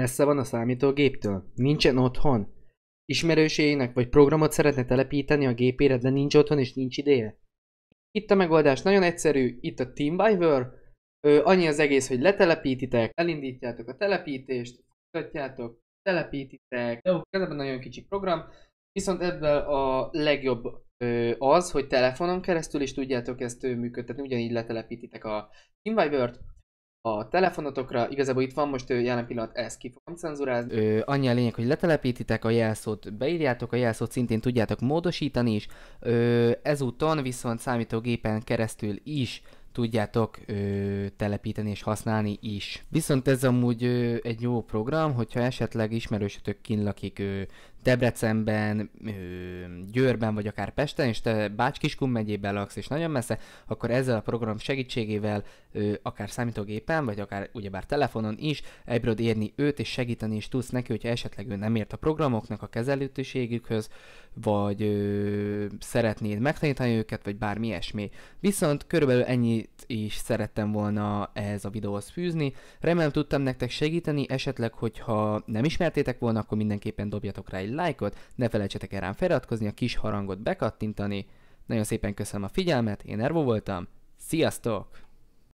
Messze van a számítógéptől? Nincsen otthon? Ismerőségének vagy programot szeretne telepíteni a gépére, de nincs otthon és nincs ideje? Itt a megoldás nagyon egyszerű, itt a TeamViewer, Ö, annyi az egész, hogy letelepítitek, elindítjátok a telepítést, folytatjátok, telepítitek, jó, a nagyon kicsi program, viszont ebből a legjobb ö, az, hogy telefonon keresztül is tudjátok ezt működtetni, ugyanígy letelepítitek a TeamViewer-t, a telefonotokra, igazából itt van most jelen pillanat, ezt ki fogom cenzurázni. Ö, annyi a lényeg, hogy letelepítitek a jelszót, beírjátok a jelszót, szintén tudjátok módosítani is, ö, ezúton viszont számítógépen keresztül is tudjátok ö, telepíteni és használni is. Viszont ez amúgy ö, egy jó program, hogyha esetleg ismerősötök kin lakik ö, Debrecenben, ö, Győrben vagy akár Pesten, és te Bács-Kiskun megyében laksz és nagyon messze, akkor ezzel a program segítségével ö, akár számítógépen, vagy akár ugyebár telefonon is el érni őt és segíteni is tudsz neki, hogyha esetleg ő nem ért a programoknak a kezelőtőségükhöz, vagy ö, szeretnéd megtanítani őket, vagy bármi ilyesmi. Viszont körülbelül ennyi amit is szerettem volna ehhez a videóhoz fűzni. Remélem tudtam nektek segíteni, esetleg, hogyha nem ismertétek volna, akkor mindenképpen dobjatok rá egy lájkot, ne felejtsetek el rám feliratkozni, a kis harangot bekattintani. Nagyon szépen köszönöm a figyelmet, én Ervo voltam, sziasztok!